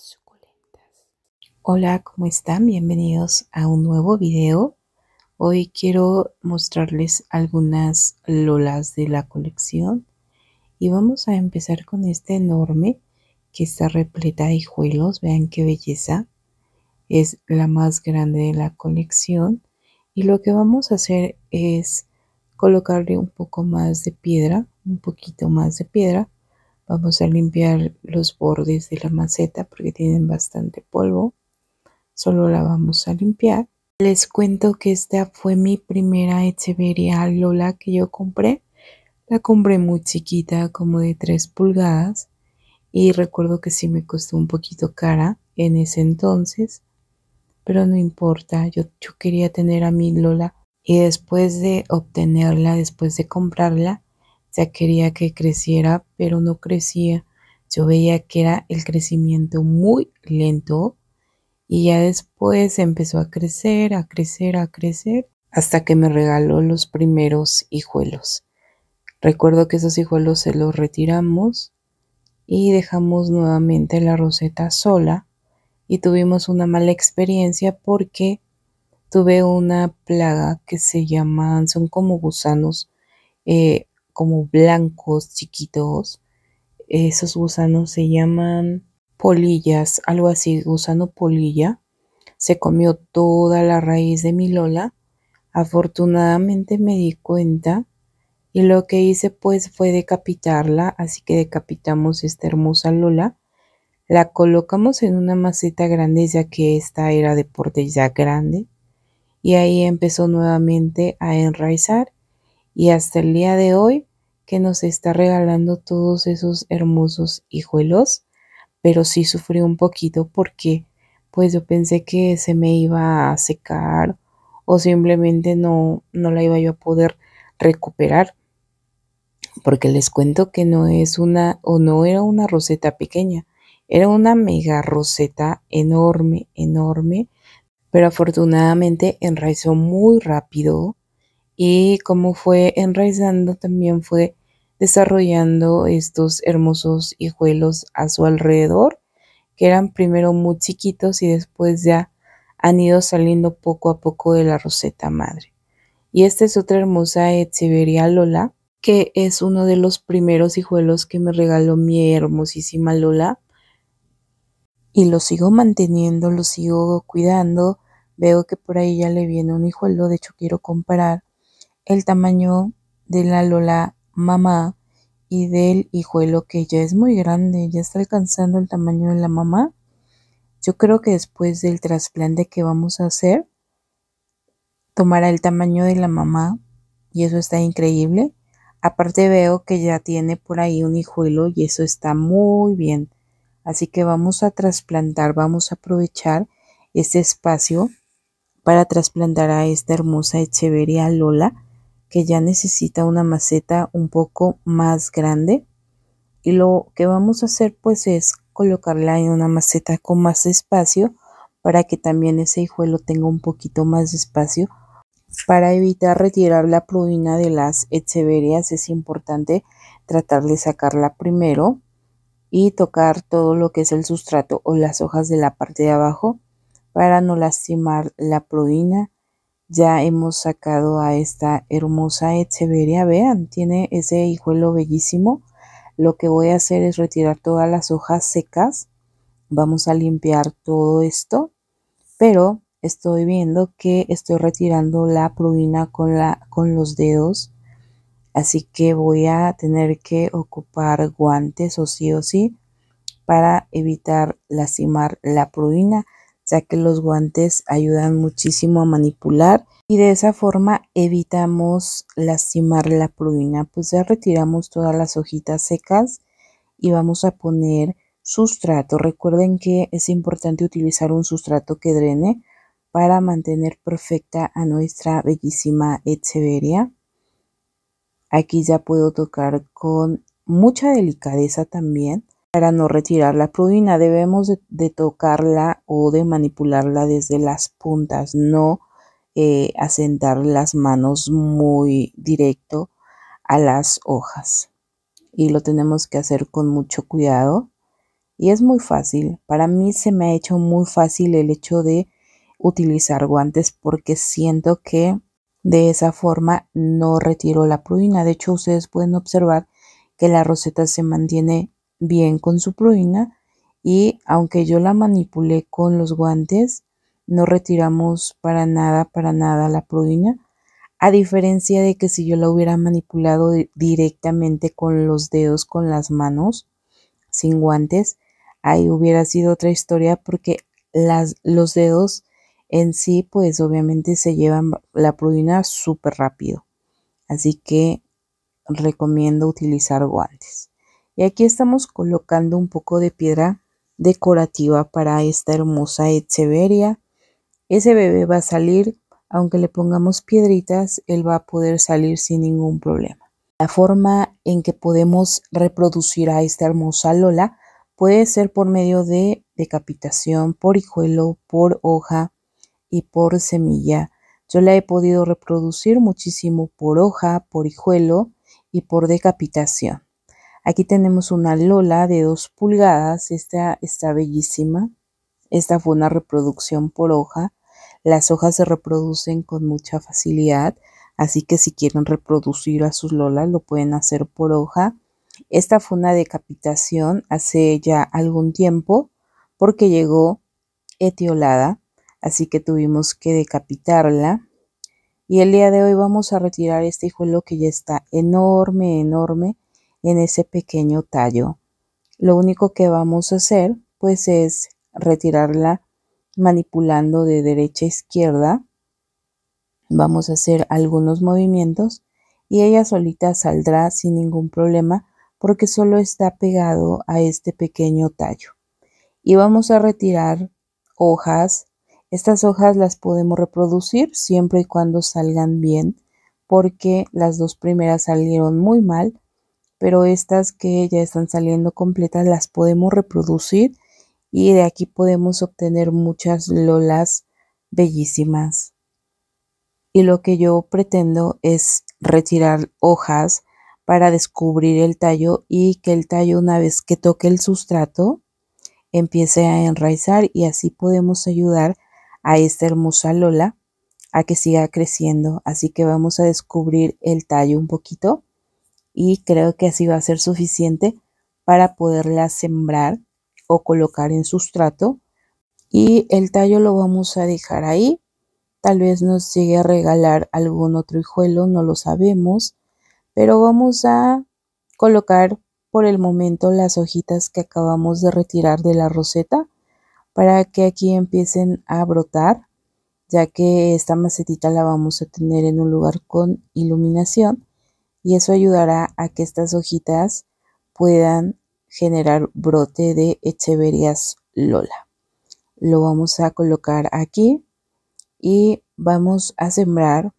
suculentas. Hola, ¿cómo están? Bienvenidos a un nuevo video. Hoy quiero mostrarles algunas lolas de la colección y vamos a empezar con este enorme que está repleta de hijuelos. Vean qué belleza. Es la más grande de la colección y lo que vamos a hacer es colocarle un poco más de piedra, un poquito más de piedra Vamos a limpiar los bordes de la maceta porque tienen bastante polvo. Solo la vamos a limpiar. Les cuento que esta fue mi primera Echeveria Lola que yo compré. La compré muy chiquita, como de 3 pulgadas. Y recuerdo que sí me costó un poquito cara en ese entonces. Pero no importa, yo, yo quería tener a mi Lola. Y después de obtenerla, después de comprarla, quería que creciera, pero no crecía. Yo veía que era el crecimiento muy lento y ya después empezó a crecer, a crecer, a crecer, hasta que me regaló los primeros hijuelos. Recuerdo que esos hijuelos se los retiramos y dejamos nuevamente la roseta sola y tuvimos una mala experiencia porque tuve una plaga que se llaman, son como gusanos eh, como blancos chiquitos. Esos gusanos se llaman polillas, algo así, gusano polilla. Se comió toda la raíz de mi Lola. Afortunadamente me di cuenta y lo que hice pues fue decapitarla, así que decapitamos esta hermosa Lola. La colocamos en una maceta grande ya que esta era de porte ya grande y ahí empezó nuevamente a enraizar y hasta el día de hoy que nos está regalando todos esos hermosos hijuelos, pero sí sufrí un poquito porque pues yo pensé que se me iba a secar o simplemente no, no la iba yo a poder recuperar. Porque les cuento que no es una o no era una roseta pequeña, era una mega roseta enorme, enorme, pero afortunadamente enraizó muy rápido y como fue enraizando también fue desarrollando estos hermosos hijuelos a su alrededor, que eran primero muy chiquitos y después ya han ido saliendo poco a poco de la roseta madre. Y esta es otra hermosa Echeveria Lola, que es uno de los primeros hijuelos que me regaló mi hermosísima Lola. Y lo sigo manteniendo, lo sigo cuidando. Veo que por ahí ya le viene un hijuelo, de hecho quiero comparar el tamaño de la Lola mamá y del hijuelo que ya es muy grande, ya está alcanzando el tamaño de la mamá. Yo creo que después del trasplante que vamos a hacer, tomará el tamaño de la mamá y eso está increíble. Aparte veo que ya tiene por ahí un hijuelo y eso está muy bien. Así que vamos a trasplantar, vamos a aprovechar este espacio para trasplantar a esta hermosa Echeveria Lola que ya necesita una maceta un poco más grande. Y lo que vamos a hacer pues es colocarla en una maceta con más espacio para que también ese hijuelo tenga un poquito más de espacio. Para evitar retirar la prudina de las etseverias es importante tratar de sacarla primero y tocar todo lo que es el sustrato o las hojas de la parte de abajo para no lastimar la prudina ya hemos sacado a esta hermosa echeveria. Vean, tiene ese hijuelo bellísimo. Lo que voy a hacer es retirar todas las hojas secas. Vamos a limpiar todo esto. Pero estoy viendo que estoy retirando la pruina con, con los dedos. Así que voy a tener que ocupar guantes o sí o sí para evitar lastimar la pruina ya que los guantes ayudan muchísimo a manipular y de esa forma evitamos lastimar la pruina. Pues ya retiramos todas las hojitas secas y vamos a poner sustrato. Recuerden que es importante utilizar un sustrato que drene para mantener perfecta a nuestra bellísima Etseveria. Aquí ya puedo tocar con mucha delicadeza también para no retirar la pruina debemos de, tocarla o de manipularla desde las puntas, no eh, asentar las manos muy directo a las hojas. Y lo tenemos que hacer con mucho cuidado. Y es muy fácil. Para mí se me ha hecho muy fácil el hecho de utilizar guantes porque siento que de esa forma no retiro la pruina. De hecho, ustedes pueden observar que la roseta se mantiene bien con su pruina y aunque yo la manipulé con los guantes, no retiramos para nada, para nada la pruina, a diferencia de que si yo la hubiera manipulado directamente con los dedos, con las manos, sin guantes, ahí hubiera sido otra historia porque las, los dedos en sí, pues obviamente se llevan la pruina súper rápido. Así que recomiendo utilizar guantes. Y aquí estamos colocando un poco de piedra decorativa para esta hermosa echeveria. Ese bebé va a salir, aunque le pongamos piedritas, él va a poder salir sin ningún problema. La forma en que podemos reproducir a esta hermosa Lola puede ser por medio de decapitación, por hijuelo, por hoja y por semilla. Yo la he podido reproducir muchísimo por hoja, por hijuelo y por decapitación. Aquí tenemos una Lola de 2 pulgadas, esta está bellísima. Esta fue una reproducción por hoja. Las hojas se reproducen con mucha facilidad, así que si quieren reproducir a sus lolas lo pueden hacer por hoja. Esta fue una decapitación hace ya algún tiempo porque llegó etiolada, así que tuvimos que decapitarla. Y el día de hoy vamos a retirar este hijuelo que ya está enorme, enorme en ese pequeño tallo. Lo único que vamos a hacer pues es retirarla manipulando de derecha a izquierda. Vamos a hacer algunos movimientos y ella solita saldrá sin ningún problema porque solo está pegado a este pequeño tallo. Y vamos a retirar hojas. Estas hojas las podemos reproducir siempre y cuando salgan bien porque las dos primeras salieron muy mal pero estas que ya están saliendo completas las podemos reproducir y de aquí podemos obtener muchas lolas bellísimas. Y lo que yo pretendo es retirar hojas para descubrir el tallo y que el tallo una vez que toque el sustrato empiece a enraizar y así podemos ayudar a esta hermosa lola a que siga creciendo. Así que vamos a descubrir el tallo un poquito y creo que así va a ser suficiente para poderla sembrar o colocar en sustrato y el tallo lo vamos a dejar ahí. Tal vez nos llegue a regalar algún otro hijuelo, no lo sabemos, pero vamos a colocar por el momento las hojitas que acabamos de retirar de la roseta para que aquí empiecen a brotar, ya que esta macetita la vamos a tener en un lugar con iluminación y eso ayudará a que estas hojitas puedan generar brote de Echeverias Lola. Lo vamos a colocar aquí y vamos a sembrar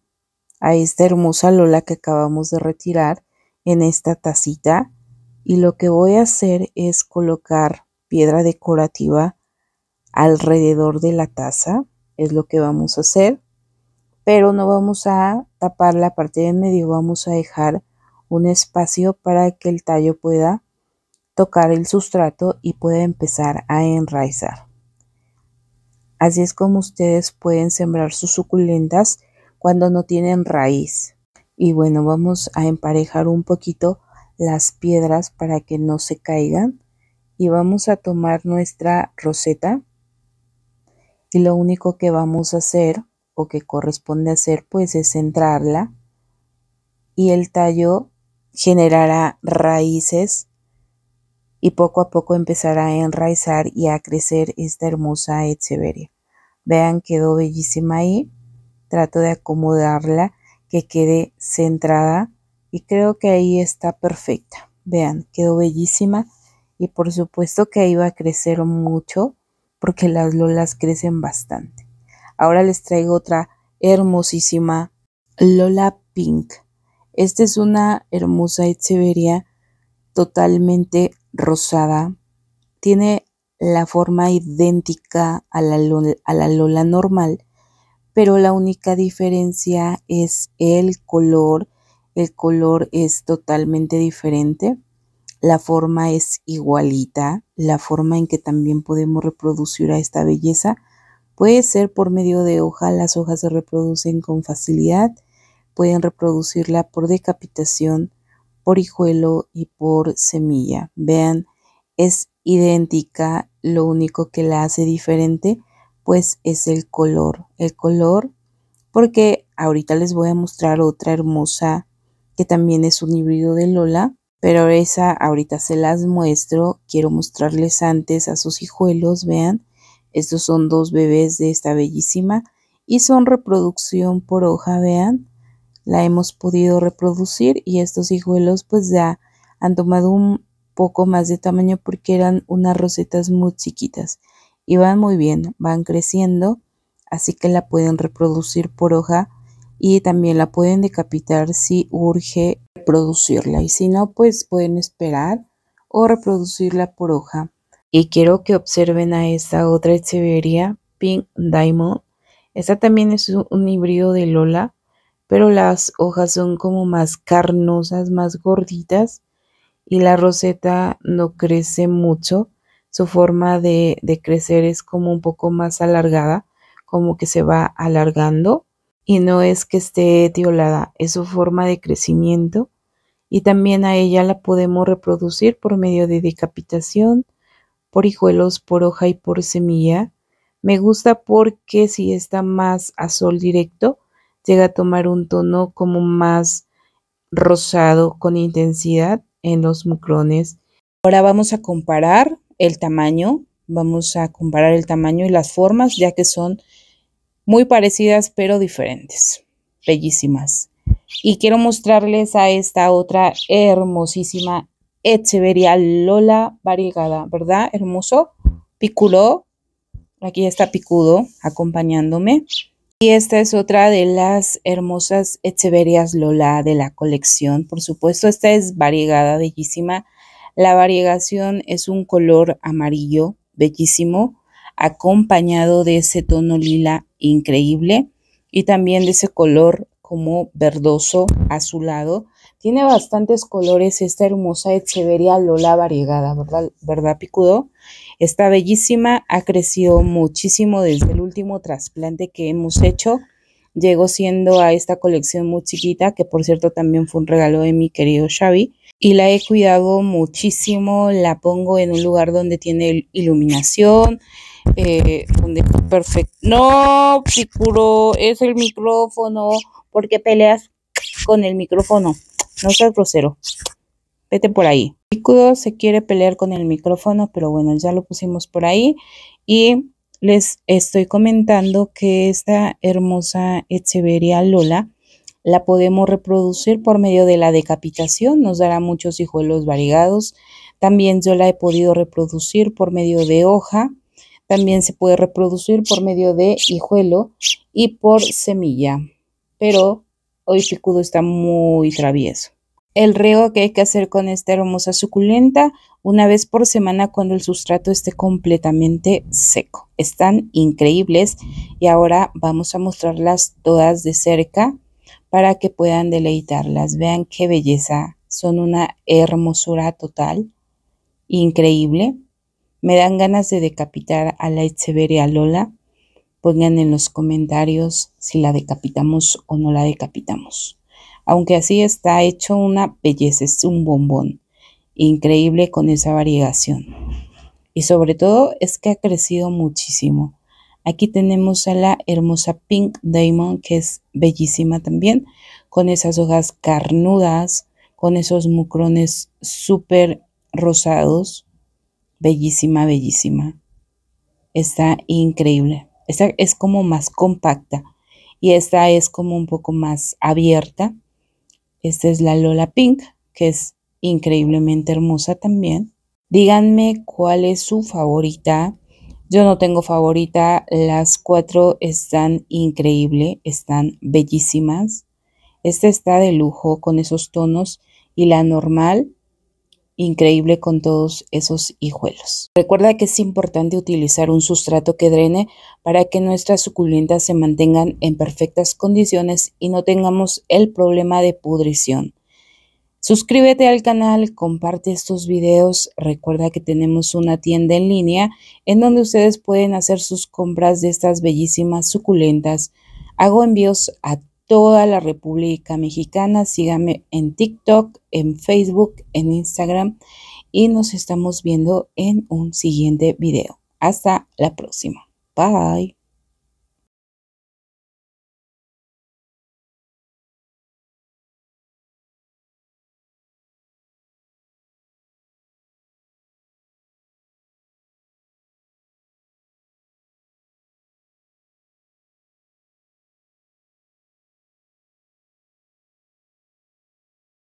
a esta hermosa Lola que acabamos de retirar en esta tacita y lo que voy a hacer es colocar piedra decorativa alrededor de la taza es lo que vamos a hacer pero no vamos a tapar la parte de en medio vamos a dejar un espacio para que el tallo pueda tocar el sustrato y pueda empezar a enraizar. Así es como ustedes pueden sembrar sus suculentas cuando no tienen raíz. Y bueno, vamos a emparejar un poquito las piedras para que no se caigan. Y vamos a tomar nuestra roseta. Y lo único que vamos a hacer que corresponde hacer pues es centrarla y el tallo generará raíces y poco a poco empezará a enraizar y a crecer esta hermosa echeveria. Vean, quedó bellísima ahí. Trato de acomodarla que quede centrada y creo que ahí está perfecta. Vean, quedó bellísima y por supuesto que ahí va a crecer mucho porque las lolas crecen bastante. Ahora les traigo otra hermosísima Lola Pink. Esta es una hermosa echeveria totalmente rosada. Tiene la forma idéntica a la, a la Lola normal, pero la única diferencia es el color. El color es totalmente diferente. La forma es igualita, la forma en que también podemos reproducir a esta belleza Puede ser por medio de hoja, las hojas se reproducen con facilidad, pueden reproducirla por decapitación, por hijuelo y por semilla. Vean, es idéntica, lo único que la hace diferente pues es el color, el color porque ahorita les voy a mostrar otra hermosa que también es un híbrido de Lola, pero esa ahorita se las muestro, quiero mostrarles antes a sus hijuelos, vean, estos son dos bebés de esta bellísima y son reproducción por hoja, vean. La hemos podido reproducir y estos hijuelos pues ya han tomado un poco más de tamaño porque eran unas rosetas muy chiquitas. Y van muy bien, van creciendo, así que la pueden reproducir por hoja y también la pueden decapitar si urge reproducirla y si no pues pueden esperar o reproducirla por hoja. Y quiero que observen a esta otra hechevería, Pink Diamond. Esta también es un híbrido de Lola, pero las hojas son como más carnosas, más gorditas. Y la roseta no crece mucho. Su forma de, de crecer es como un poco más alargada, como que se va alargando. Y no es que esté tiolada, es su forma de crecimiento y también a ella la podemos reproducir por medio de decapitación, por hijuelos, por hoja y por semilla. Me gusta porque si está más a sol directo, llega a tomar un tono como más rosado con intensidad en los mucrones. Ahora vamos a comparar el tamaño, vamos a comparar el tamaño y las formas ya que son muy parecidas pero diferentes, bellísimas. Y quiero mostrarles a esta otra hermosísima Echeveria Lola Variegada, ¿verdad? Hermoso. Piculó. Aquí está Picudo acompañándome. Y esta es otra de las hermosas Echeverias Lola de la colección. Por supuesto, esta es variegada, bellísima. La variegación es un color amarillo, bellísimo, acompañado de ese tono lila increíble y también de ese color como verdoso azulado tiene bastantes colores esta hermosa Echeveria Lola variegada, ¿verdad, ¿verdad Picudo? Está bellísima, ha crecido muchísimo desde el último trasplante que hemos hecho. Llegó siendo a esta colección muy chiquita, que por cierto también fue un regalo de mi querido Xavi. Y la he cuidado muchísimo, la pongo en un lugar donde tiene iluminación, eh, donde perfecto. No, Picuro, es el micrófono, porque peleas con el micrófono. No seas grosero. Vete por ahí. Picudo se quiere pelear con el micrófono, pero bueno, ya lo pusimos por ahí. Y les estoy comentando que esta hermosa Echeveria Lola la podemos reproducir por medio de la decapitación, nos dará muchos hijuelos variegados. También yo la he podido reproducir por medio de hoja, también se puede reproducir por medio de hijuelo y por semilla. Pero Hoy chicudo está muy travieso. El riego que hay que hacer con esta hermosa suculenta una vez por semana cuando el sustrato esté completamente seco. Están increíbles y ahora vamos a mostrarlas todas de cerca para que puedan deleitarlas. Vean qué belleza, son una hermosura total, increíble. Me dan ganas de decapitar a la Echeveria Lola Pongan en los comentarios si la decapitamos o no la decapitamos. Aunque así está hecho una belleza, es un bombón increíble con esa variegación. Y sobre todo es que ha crecido muchísimo. Aquí tenemos a la hermosa Pink Diamond, que es bellísima también, con esas hojas carnudas, con esos mucrones súper rosados. Bellísima, bellísima. Está increíble. Esta es como más compacta y esta es como un poco más abierta. Esta es la Lola Pink, que es increíblemente hermosa también. Díganme cuál es su favorita. Yo no tengo favorita, las cuatro están increíbles, están bellísimas. Esta está de lujo con esos tonos y la normal increíble con todos esos hijuelos. Recuerda que es importante utilizar un sustrato que drene para que nuestras suculentas se mantengan en perfectas condiciones y no tengamos el problema de pudrición. Suscríbete al canal, comparte estos videos, recuerda que tenemos una tienda en línea en donde ustedes pueden hacer sus compras de estas bellísimas suculentas. Hago envíos a toda la República Mexicana. Síganme en TikTok, en Facebook, en Instagram y nos estamos viendo en un siguiente video. Hasta la próxima. Bye.